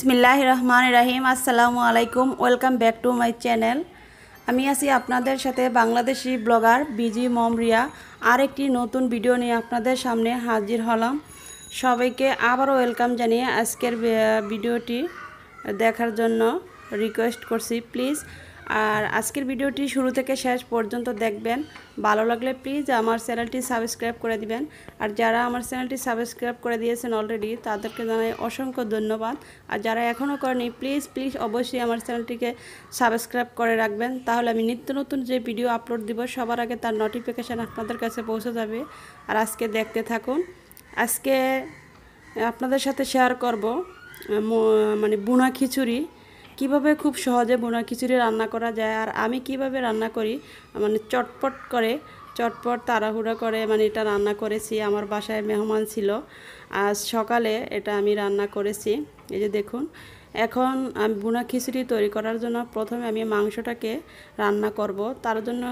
বিসমিল্লাহ রহমান রাহিম আসসালামু আলাইকুম welcome back to my channel আমি আছি আপনাদের সাথে বাংলাদেশি ব্লগার বিজি রিয়া আর একটি নতুন ভিডিও নিয়ে আপনাদের সামনে হাজির হলাম সবাইকে আবারও ওয়েলকাম জানিয়ে আজকের ভিডিওটি দেখার জন্য রিকোয়েস্ট করছি প্লিজ আর আজকের ভিডিওটি শুরু থেকে শেষ পর্যন্ত দেখবেন ভালো লাগলে প্লিজ আমার চ্যানেলটি সাবস্ক্রাইব করে দিবেন আর যারা আমার চ্যানেলটি সাবস্ক্রাইব করে দিয়েছেন অলরেডি তাদেরকে জানাই অসংখ্য ধন্যবাদ আর যারা এখনও করেনি প্লিজ প্লিজ অবশ্যই আমার চ্যানেলটিকে সাবস্ক্রাইব করে রাখবেন তাহলে আমি নিত্য নতুন যে ভিডিও আপলোড দিব সবার আগে তার নোটিফিকেশান আপনাদের কাছে পৌঁছে যাবে আর আজকে দেখতে থাকুন আজকে আপনাদের সাথে শেয়ার করব মানে বুনা খিচুড়ি কিভাবে খুব সহজে বোনা খিচুড়ি রান্না করা যায় আর আমি কিভাবে রান্না করি মানে চটপট করে চটপট তাড়াহুড়া করে মানে এটা রান্না করেছি আমার বাসায় মেহমান ছিল আজ সকালে এটা আমি রান্না করেছি এই যে দেখুন এখন আমি বুনা খিচুড়ি তৈরি করার জন্য প্রথমে আমি মাংসটাকে রান্না করব তার জন্য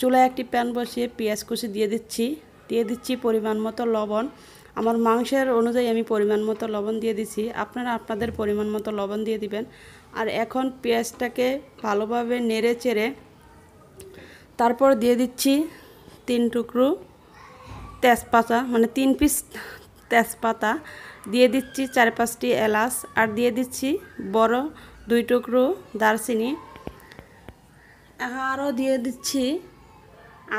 চুলায় একটি প্যান বসিয়ে পেঁয়াজ কুচি দিয়ে দিচ্ছি দিয়ে দিচ্ছি পরিমাণ মতো লবণ আমার মাংসের অনুযায়ী আমি পরিমাণ মতো লবণ দিয়ে দিছি আপনারা আপনাদের পরিমাণ মতো লবণ দিয়ে দিবেন আর এখন পেঁয়াজটাকে ভালোভাবে নেড়ে চেড়ে তারপর দিয়ে দিচ্ছি তিন টুকরো তেজপাতা মানে তিন পিস তেজপাতা দিয়ে দিচ্ছি চার পাঁচটি এলাচ আর দিয়ে দিচ্ছি বড় দুই টুকরো দারচিনি আরও দিয়ে দিচ্ছি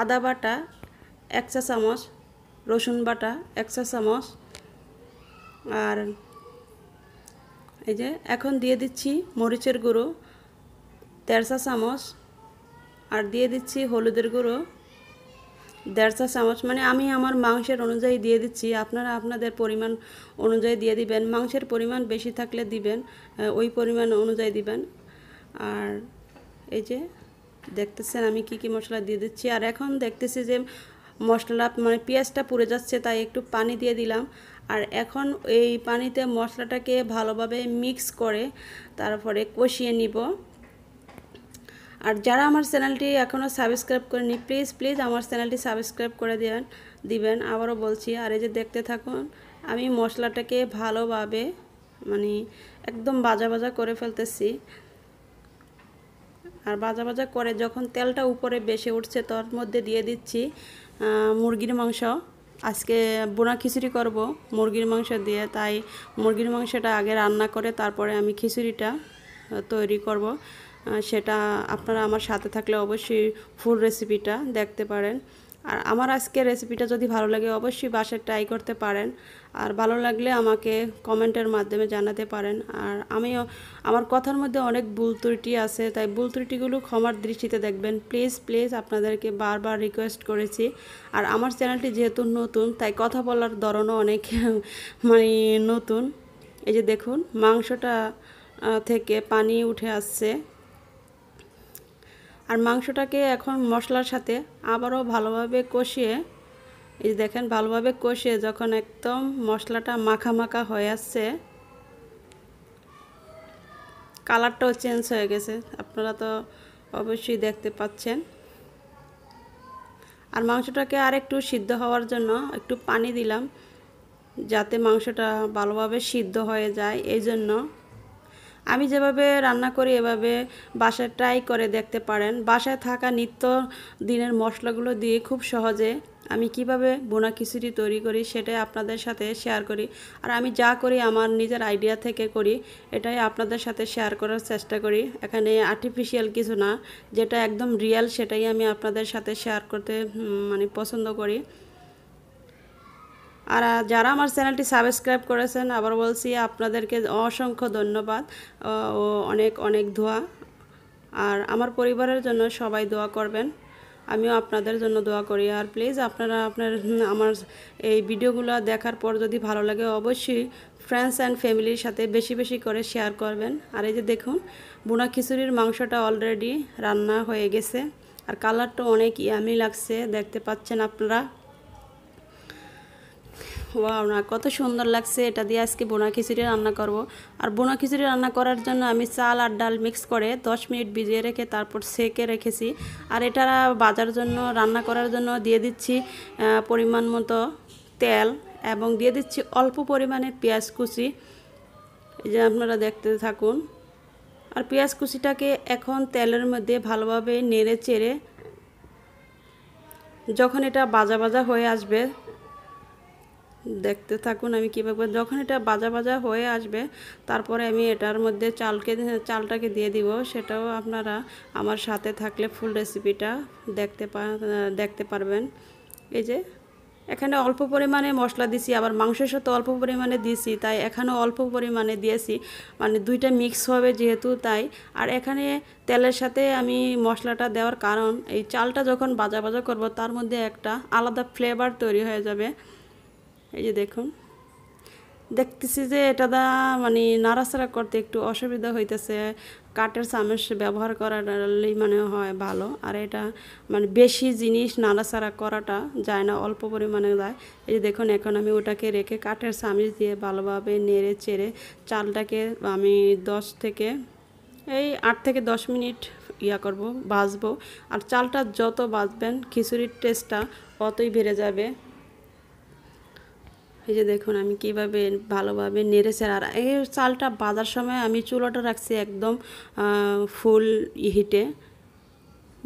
আদা বাটা এক চা চামচ রসুন বাটা এক চা চামচ আর এই যে এখন দিয়ে দিচ্ছি মরিচের গুঁড়ো দেড়শা চামচ আর দিয়ে দিচ্ছি হলুদের গুঁড়ো দেড়শা চামচ মানে আমি আমার মাংসের অনুযায়ী দিয়ে দিচ্ছি আপনারা আপনাদের পরিমাণ অনুযায়ী দিয়ে দিবেন মাংসের পরিমাণ বেশি থাকলে দিবেন ওই পরিমাণ অনুযায়ী দিবেন আর এই যে দেখতেছেন আমি কি কি মশলা দিয়ে দিচ্ছি আর এখন দেখতেছি যে মশলা মানে পেঁয়াজটা পুড়ে যাচ্ছে তাই একটু পানি দিয়ে দিলাম আর এখন এই পানিতে মশলাটাকে ভালোভাবে মিক্স করে তারপরে কষিয়ে নিব আর যারা আমার চ্যানেলটি এখনও সাবস্ক্রাইব করেনি প্লিজ প্লিজ আমার চ্যানেলটি সাবস্ক্রাইব করে দেবেন দিবেন আবারও বলছি আর এই যে দেখতে থাকুন আমি মশলাটাকে ভালোভাবে মানে একদম বাজা বাজা করে ফেলতেছি আর বাজা বাজা করে যখন তেলটা উপরে বেশি উঠছে তার মধ্যে দিয়ে দিচ্ছি মুরগির মাংস আজকে বোনা খিচুড়ি করব মুরগির মাংস দিয়ে তাই মুরগির মাংসটা আগে রান্না করে তারপরে আমি খিচুড়িটা তৈরি করব সেটা আপনারা আমার সাথে থাকলে অবশ্যই ফুল রেসিপিটা দেখতে পারেন আর আমার আজকের রেসিপিটা যদি ভালো লাগে অবশ্যই বাসায় ট্রাই করতে পারেন আর ভালো লাগলে আমাকে কমেন্টের মাধ্যমে জানাতে পারেন আর আমিও আমার কথার মধ্যে অনেক ভুল ত্রুটি আছে তাই ভুল ত্রুটিগুলো ক্ষমার দৃষ্টিতে দেখবেন প্লিজ প্লিজ আপনাদেরকে বারবার রিকোয়েস্ট করেছি আর আমার চ্যানেলটি যেহেতু নতুন তাই কথা বলার ধরনও অনেক মানে নতুন এই যে দেখুন মাংসটা থেকে পানি উঠে আসছে আর মাংসটাকে এখন মশলার সাথে আবারও ভালোভাবে কষিয়ে এই দেখেন ভালোভাবে কষিয়ে যখন একদম মশলাটা মাখা মাখা হয়ে আসছে কালারটাও চেঞ্জ হয়ে গেছে আপনারা তো অবশ্যই দেখতে পাচ্ছেন আর মাংসটাকে আর একটু সিদ্ধ হওয়ার জন্য একটু পানি দিলাম যাতে মাংসটা ভালোভাবে সিদ্ধ হয়ে যায় এই জন্য আমি যেভাবে রান্না করি এভাবে বাসায় ট্রাই করে দেখতে পারেন বাসায় থাকা নিত্য দিনের মশলাগুলো দিয়ে খুব সহজে আমি কিভাবে বোনা খিচুড়ি তৈরি করি সেটাই আপনাদের সাথে শেয়ার করি আর আমি যা করি আমার নিজের আইডিয়া থেকে করি এটাই আপনাদের সাথে শেয়ার করার চেষ্টা করি এখানে আর্টিফিশিয়াল কিছু না যেটা একদম রিয়েল সেটাই আমি আপনাদের সাথে শেয়ার করতে মানে পছন্দ করি আর যারা আমার চ্যানেলটি সাবস্ক্রাইব করেছেন আবার বলছি আপনাদেরকে অসংখ্য ধন্যবাদ ও অনেক অনেক ধোয়া আর আমার পরিবারের জন্য সবাই দোয়া করবেন আমিও আপনাদের জন্য দোয়া করি আর প্লিজ আপনারা আপনার আমার এই ভিডিওগুলো দেখার পর যদি ভালো লাগে অবশ্যই ফ্রেন্ডস অ্যান্ড ফ্যামিলির সাথে বেশি বেশি করে শেয়ার করবেন আর এই যে দেখুন বোনা খিচুড়ির মাংসটা অলরেডি রান্না হয়ে গেছে আর কালারটা অনেক ইয়ামি লাগছে দেখতে পাচ্ছেন আপনারা ওয়াও না কত সুন্দর লাগছে এটা দিয়ে আজকে বোনা খিচুড়ি রান্না করব আর বোনা খিচুড়ি রান্না করার জন্য আমি চাল আর ডাল মিক্স করে 10 মিনিট ভিজিয়ে রেখে তারপর সেকে রেখেছি আর এটা বাজার জন্য রান্না করার জন্য দিয়ে দিচ্ছি পরিমাণ মতো তেল এবং দিয়ে দিচ্ছি অল্প পরিমাণে পেঁয়াজ কুচি এই যে আপনারা দেখতে থাকুন আর পেঁয়াজ কুচিটাকে এখন তেলের মধ্যে ভালোভাবে নেড়ে চেড়ে যখন এটা বাজা বাজা হয়ে আসবে দেখতে থাকুন আমি কীভাবে যখন এটা বাজা বাজা হয়ে আসবে তারপরে আমি এটার মধ্যে চালকে চালটাকে দিয়ে দিব সেটাও আপনারা আমার সাথে থাকলে ফুল রেসিপিটা দেখতে দেখতে পারবেন এই যে এখানে অল্প পরিমাণে মশলা দিছি আবার মাংসের সাথে অল্প পরিমাণে দিছি তাই এখানেও অল্প পরিমাণে দিয়েছি মানে দুইটা মিক্স হবে যেহেতু তাই আর এখানে তেলের সাথে আমি মশলাটা দেওয়ার কারণ এই চালটা যখন বাজা বাজা করব তার মধ্যে একটা আলাদা ফ্লেভার তৈরি হয়ে যাবে এই যে দেখুন দেখতেছি যে এটা দা মানে নাড়াচাড়া করতে একটু অসুবিধা হইতেছে কাঠের চামচ ব্যবহার করালেই মানে হয় ভালো আর এটা মানে বেশি জিনিস নাড়াচাড়া করাটা যায় না অল্প পরিমাণে যায় এই যে দেখুন এখন আমি ওটাকে রেখে কাঠের চামচ দিয়ে ভালোভাবে নেড়ে চেড়ে চালটাকে আমি দশ থেকে এই আট থেকে দশ মিনিট ইয়া করব বাজবো আর চালটা যত বাজবেন খিচুড়ির টেস্টটা অতই বেড়ে যাবে এই যে দেখুন আমি কিভাবে ভালোভাবে নেড়েছে আর এই চালটা বাজার সময় আমি চুলোটা রাখছি একদম ফুল হিটে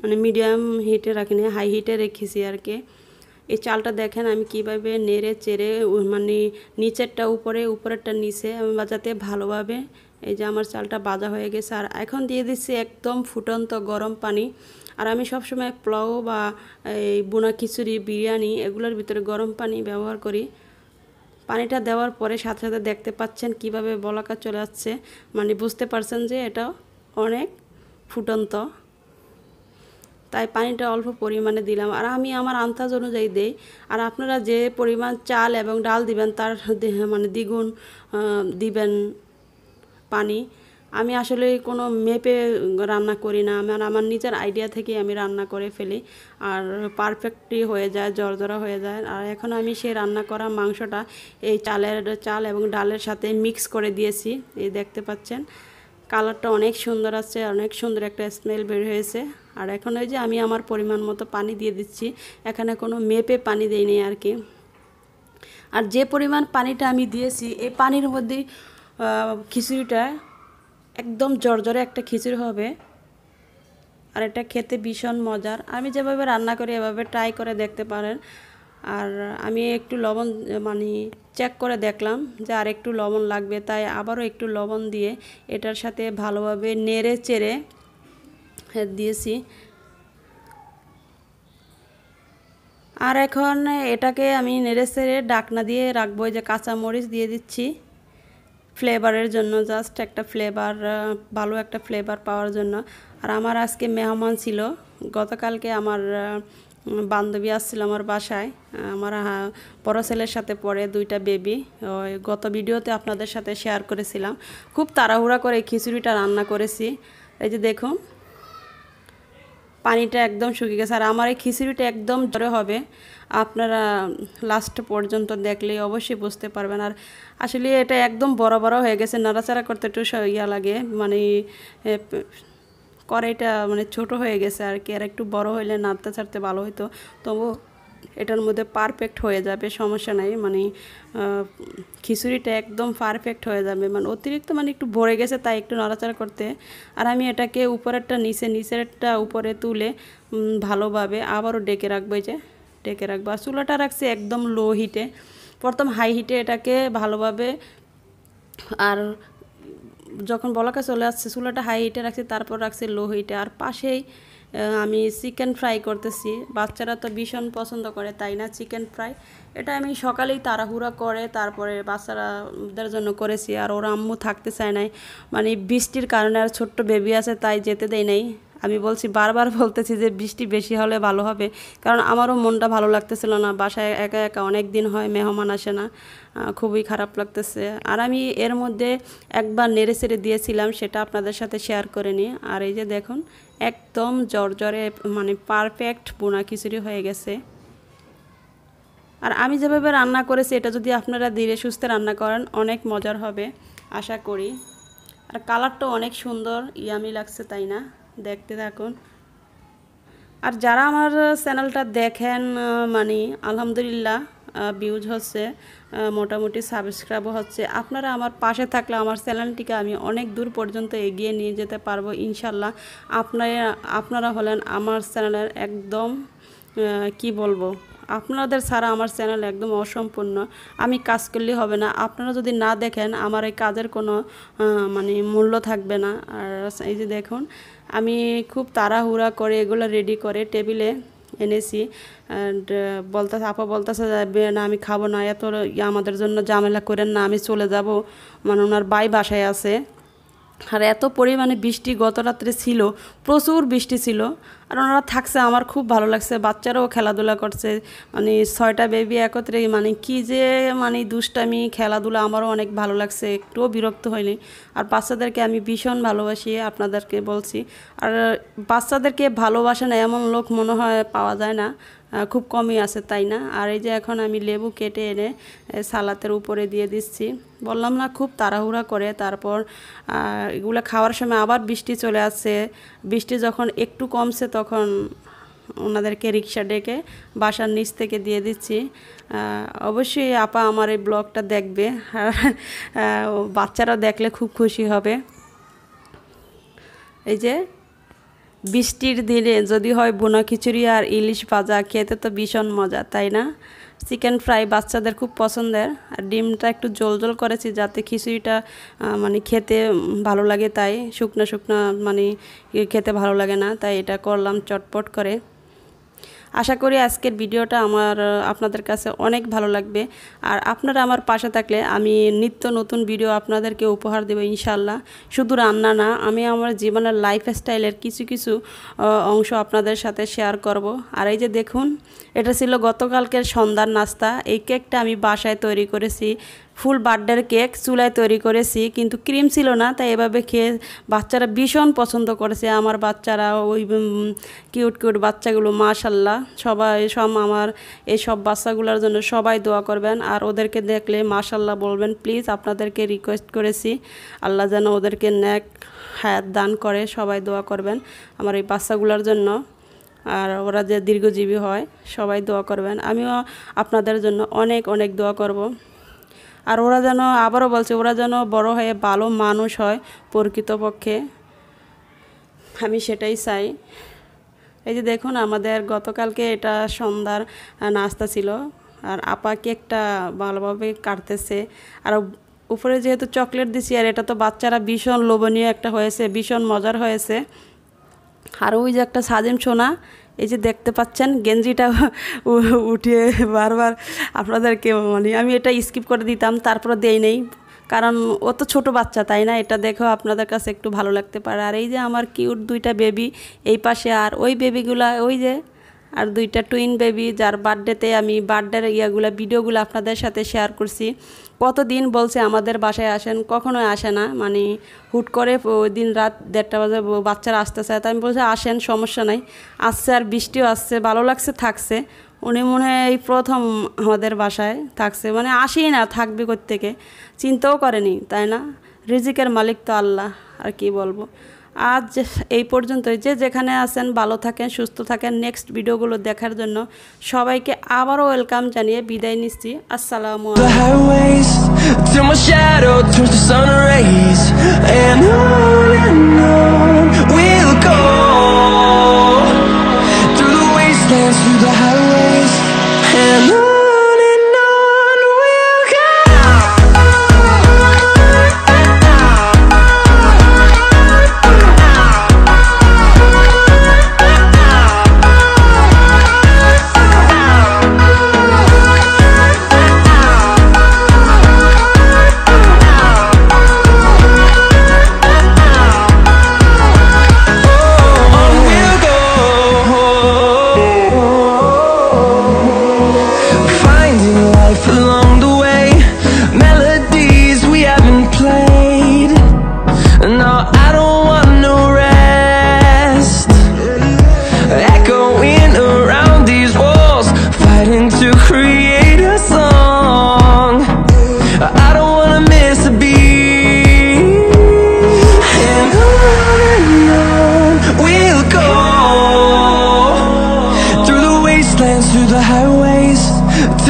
মানে মিডিয়াম হিটে রাখিনি হাই হিটে রেখেছি আর কি এই চালটা দেখেন আমি কিভাবে নেড়ে চেড়ে মানে নিচেরটা উপরে উপরেরটা নিচে আমি বাজাতে ভালোভাবে এই যে আমার চালটা বাজা হয়ে গেছে আর এখন দিয়ে দিচ্ছি একদম ফুটন্ত গরম পানি আর আমি সবসময় পোলাও বা এই বোনা খিচুড়ি বিরিয়ানি এগুলোর ভিতরে গরম পানি ব্যবহার করি পানিটা দেওয়ার পরে সাথে সাথে দেখতে পাচ্ছেন কিভাবে বলাকা চলে আসছে মানে বুঝতে পারছেন যে এটা অনেক ফুটন্ত তাই পানিটা অল্প পরিমাণে দিলাম আর আমি আমার আন্তাজ অনুযায়ী দেই আর আপনারা যে পরিমাণ চাল এবং ডাল দিবেন তার মানে দ্বিগুণ দিবেন পানি আমি আসলে কোনো মেপে রান্না করি না আমার আমার নিজের আইডিয়া থেকে আমি রান্না করে ফেলি আর পারফেক্টই হয়ে যায় জরজরা হয়ে যায় আর এখন আমি সেই রান্না করা মাংসটা এই চালের চাল এবং ডালের সাথে মিক্স করে দিয়েছি এই দেখতে পাচ্ছেন কালারটা অনেক সুন্দর আছে অনেক সুন্দর একটা স্মেল বের হয়েছে আর এখন ওই যে আমি আমার পরিমাণ মতো পানি দিয়ে দিচ্ছি এখানে কোনো মেপে পানি দিইনি আর কি আর যে পরিমাণ পানিটা আমি দিয়েছি এই পানির মধ্যে খিচুড়িটা একদম জর্জরে একটা খিচুড়ি হবে আর এটা খেতে ভীষণ মজার আমি যেভাবে রান্না করি এভাবে ট্রাই করে দেখতে পারেন আর আমি একটু লবণ মানে চেক করে দেখলাম যে আর একটু লবণ লাগবে তাই আবারও একটু লবণ দিয়ে এটার সাথে ভালোভাবে নেড়ে চেড়ে দিয়েছি আর এখন এটাকে আমি নেড়ে চেড়ে ডাকনা দিয়ে রাখবো যে কাঁচামরিচ দিয়ে দিচ্ছি ফ্লেভারের জন্য জাস্ট একটা ফ্লেভার ভালো একটা ফ্লেভার পাওয়ার জন্য আর আমার আজকে মেহমান ছিল গতকালকে আমার বান্ধবী আসছিল আমার বাসায় আমার বড় ছেলের সাথে পড়ে দুইটা বেবি ওই গত ভিডিওতে আপনাদের সাথে শেয়ার করেছিলাম খুব তাড়াহুড়া করে খিচুড়িটা রান্না করেছি এই যে দেখুন পানিটা একদম শুকিয়ে গেছে আর আমার এই খিচুড়িটা একদম জোরে হবে আপনারা লাস্ট পর্যন্ত দেখলে অবশ্যই বুঝতে পারবেন আর আসলে এটা একদম বড় বড় হয়ে গেছে নাড়াচাড়া করতে একটু ইয়া লাগে মানে কড়াইটা মানে ছোট হয়ে গেছে আর কি আর একটু বড় হইলে নাড়তে ছাড়তে ভালো হইতো তবু এটার মধ্যে পারফেক্ট হয়ে যাবে সমস্যা নাই মানে খিচুড়িটা একদম পারফেক্ট হয়ে যাবে মানে অতিরিক্ত মানে একটু ভরে গেছে তাই একটু নড়াচড়া করতে আর আমি এটাকে উপরেরটা নিচে নিচেরটা উপরে তুলে ভালোভাবে আবারও ডেকে রাখবো যে ডেকে রাখবো আর চুলাটা রাখছি একদম লো হিটে প্রথম হাই হিটে এটাকে ভালোভাবে আর যখন বলাকা চলে আসছে চুলাটা হাই হিটে রাখছি তারপর রাখছি লো হিটে আর পাশেই আমি চিকেন ফ্রাই করতেছি বাচ্চারা তো ভীষণ পছন্দ করে তাই না চিকেন ফ্রাই এটা আমি সকালেই তাড়াহুড়া করে তারপরে বাচ্চারাদের জন্য করেছি আর ওরা আম্মু থাকতে চায় নাই মানে বৃষ্টির কারণে আর ছোট্ট বেবি আছে তাই যেতে দেয় নাই আমি বলছি বারবার বলতেছি যে বৃষ্টি বেশি হলে ভালো হবে কারণ আমারও মনটা ভালো লাগতেছিল না বাসায় একা একা অনেক দিন হয় মেহমান আসে না খুবই খারাপ লাগতেছে আর আমি এর মধ্যে একবার নেড়ে সেড়ে দিয়েছিলাম সেটা আপনাদের সাথে শেয়ার করে নিই আর এই যে দেখুন একদম জর্জরে মানে পারফেক্ট বোনা খিচুড়ি হয়ে গেছে আর আমি যেভাবে রান্না করেছি এটা যদি আপনারা ধীরে সুস্থে রান্না করেন অনেক মজার হবে আশা করি আর কালারটা অনেক সুন্দর ইয়ামি লাগছে তাই না দেখতে থাকুন আর যারা আমার চ্যানেলটা দেখেন মানে আলহামদুলিল্লাহ ভিউজ হচ্ছে মোটামুটি সাবস্ক্রাইবও হচ্ছে আপনারা আমার পাশে থাকলে আমার চ্যানেলটিকে আমি অনেক দূর পর্যন্ত এগিয়ে নিয়ে যেতে পারবো ইনশাল্লাহ আপনারা আপনারা হলেন আমার চ্যানেলের একদম কি বলবো আপনাদের ছাড়া আমার চ্যানেল একদম অসম্পূর্ণ আমি কাজ করলে হবে না আপনারা যদি না দেখেন আমার এই কাজের কোনো মানে মূল্য থাকবে না আর এই যে দেখুন আমি খুব তাড়াহুড়া করে এগুলো রেডি করে টেবিলে এনেছি বলতেছে আপা বলতেছে যাবে না আমি খাবো না এত আমাদের জন্য ঝামেলা করেন না আমি চলে যাব মানে ওনার বাই বাসায় আছে আর এত পরিমাণে বৃষ্টি গত রাত্রে ছিল প্রচুর বৃষ্টি ছিল আর ওনারা থাকছে আমার খুব ভালো লাগছে বাচ্চারাও খেলাধুলা করছে মানে ছয়টা বেবি একত্রে মানে কি যে মানে দুষ্টামি খেলাধুলা আমারও অনেক ভালো লাগছে একটুও বিরক্ত হয়নি আর বাচ্চাদেরকে আমি ভীষণ ভালোবাসি আপনাদেরকে বলছি আর বাচ্চাদেরকে ভালোবাসে না এমন লোক মনে হয় পাওয়া যায় না খুব কমই আছে তাই না আর এই যে এখন আমি লেবু কেটে এনে সালাতের উপরে দিয়ে দিচ্ছি বললাম না খুব তাড়াহুড়া করে তারপর এগুলো খাওয়ার সময় আবার বৃষ্টি চলে আসছে বৃষ্টি যখন একটু কমছে তখন তখন ওনাদেরকে রিক্সা ডেকে বাসার নিচ থেকে দিয়ে দিচ্ছি অবশ্যই আপা আমার এই ব্লগটা দেখবে বাচ্চারা দেখলে খুব খুশি হবে এই যে বৃষ্টির দিনে যদি হয় বোনা খিচুড়ি আর ইলিশ ভাজা খেতে তো ভীষণ মজা তাই না চিকেন ফ্রাই বাচ্চাদের খুব পছন্দের আর ডিমটা একটু জল জল করেছি যাতে খিচুড়িটা মানে খেতে ভালো লাগে তাই শুকনো শুকনো মানে খেতে ভালো লাগে না তাই এটা করলাম চটপট করে আশা করি আজকের ভিডিওটা আমার আপনাদের কাছে অনেক ভালো লাগবে আর আপনারা আমার পাশে থাকলে আমি নিত্য নতুন ভিডিও আপনাদেরকে উপহার দেবো ইনশাল্লাহ শুধু রান্না না আমি আমার জীবনের লাইফস্টাইলের কিছু কিছু অংশ আপনাদের সাথে শেয়ার করব আর এই যে দেখুন এটা ছিল গতকালকের সন্ধ্যার নাস্তা এই কেকটা আমি বাসায় তৈরি করেছি ফুল বার্থডের কেক চুলায় তৈরি করেছি কিন্তু ক্রিম ছিল না তাই এভাবে খেয়ে বাচ্চারা ভীষণ পছন্দ করেছে আমার বাচ্চারা ওই কিউট কিউট বাচ্চাগুলো মাশাল্লাহ সবাই সব আমার এই সব বাচ্চাগুলোর জন্য সবাই দোয়া করবেন আর ওদেরকে দেখলে মাশাল্লাহ বলবেন প্লিজ আপনাদেরকে রিকোয়েস্ট করেছি আল্লাহ যেন ওদেরকে ন্যাক হায়াত দান করে সবাই দোয়া করবেন আমার এই বাচ্চাগুলোর জন্য আর ওরা যে দীর্ঘজীবী হয় সবাই দোয়া করবেন আমিও আপনাদের জন্য অনেক অনেক দোয়া করব আর ওরা যেন আবারও বলছে ওরা যেন বড় হয়ে ভালো মানুষ হয় প্রকৃতপক্ষে আমি সেটাই চাই এই যে দেখুন আমাদের গতকালকে এটা সন্ধ্যার নাস্তা ছিল আর আপা কেকটা ভালোভাবে কাটতেছে আর উপরে যেহেতু চকলেট দিছি আর এটা তো বাচ্চারা ভীষণ লোভনীয় একটা হয়েছে ভীষণ মজার হয়েছে আর ওই যে একটা সাজেম সোনা এই যে দেখতে পাচ্ছেন গেঞ্জিটা উঠিয়ে বারবার আপনাদেরকে মানে আমি এটা স্কিপ করে দিতাম তারপরে দেই নেই কারণ ও তো ছোটো বাচ্চা তাই না এটা দেখো আপনাদের কাছে একটু ভালো লাগতে পারে আর এই যে আমার কিউট দুইটা বেবি এই পাশে আর ওই বেবিগুলা ওই যে আর দুইটা টুইন বেবি যার বার্থডেতে আমি বার্থডের ইয়াগুলো ভিডিওগুলো আপনাদের সাথে শেয়ার করছি কতদিন বলছে আমাদের বাসায় আসেন কখনোই আসে না মানে হুট করে দিন রাত দেড়টা বাজে বাচ্চারা আসতে চায় তাই আমি বলছি আসেন সমস্যা নাই আসছে আর বৃষ্টিও আসছে ভালো লাগছে থাকছে উনি মনে হয় এই প্রথম আমাদের বাসায় থাকছে মানে আসেই না থাকবে থেকে চিন্তাও করেনি তাই না রিজিকের মালিক তো আল্লাহ আর কি বলবো আজ এই পর্যন্তই যে যেখানে আছেন ভালো থাকেন সুস্থ থাকেন নেক্সট ভিডিওগুলো দেখার জন্য সবাইকে আবারও ওয়েলকাম জানিয়ে বিদায় নিচ্ছি আসসালামু আলাইকুম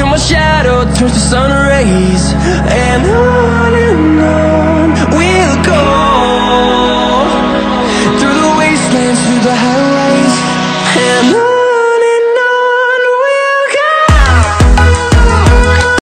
my shadow turns to sun rays And I